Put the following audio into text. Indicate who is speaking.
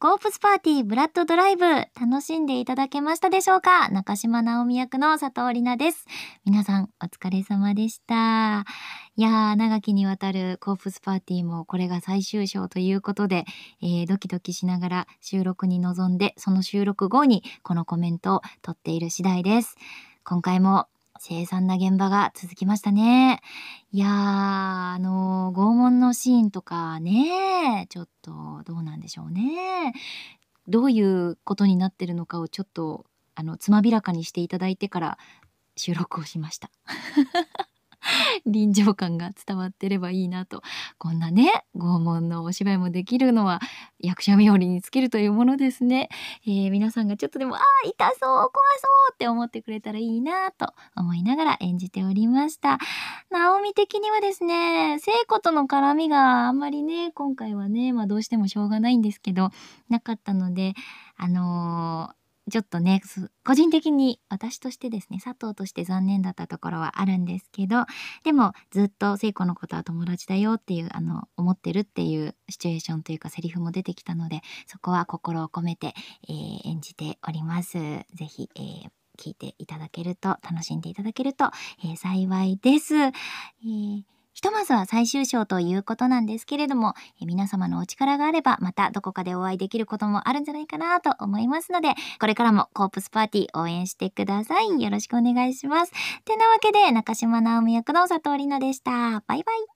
Speaker 1: コープスパーティーブラッドドライブ楽しんでいただけましたでしょうか中島直美役の佐藤里奈です。皆さんお疲れ様でした。いやー、長きにわたるコープスパーティーもこれが最終章ということで、えー、ドキドキしながら収録に臨んで、その収録後にこのコメントをとっている次第です。今回も凄惨な現場が続きましたね。いやー、あのー、拷問のシーンとかね、ちょっとどうなんでしょうね。どういうことになってるのかをちょっと、あの、つまびらかにしていただいてから収録をしました。
Speaker 2: 臨場感が伝わってればいいなとこんなね拷問のお芝居もできるのは役者冥利に尽きるというものですね、えー、皆さんがちょっとでもあ
Speaker 1: ー痛そう怖そうって思ってくれたらいいなと思いながら演じておりましたナオミ的にはですね聖子との絡みがあんまりね今回はねまあどうしてもしょうがないんですけどなかったのであのーちょっとね個人的に私としてですね佐藤として残念だったところはあるんですけどでもずっと聖子のことは友達だよっていうあの思ってるっていうシチュエーションというかセリフも出てきたのでそこは心を込めて、えー、演じております。ぜひ、えー聞いていただけると楽しんでいただけると、えー、幸いです、えー、ひとまずは最終章ということなんですけれども、え皆様のお力があれば、またどこかでお会いできることもあるんじゃないかなと思いますので、これからもコープスパーティー応援してください。よろしくお願いします。てなわけで、中島直美役の佐藤里奈でした。バイバイ。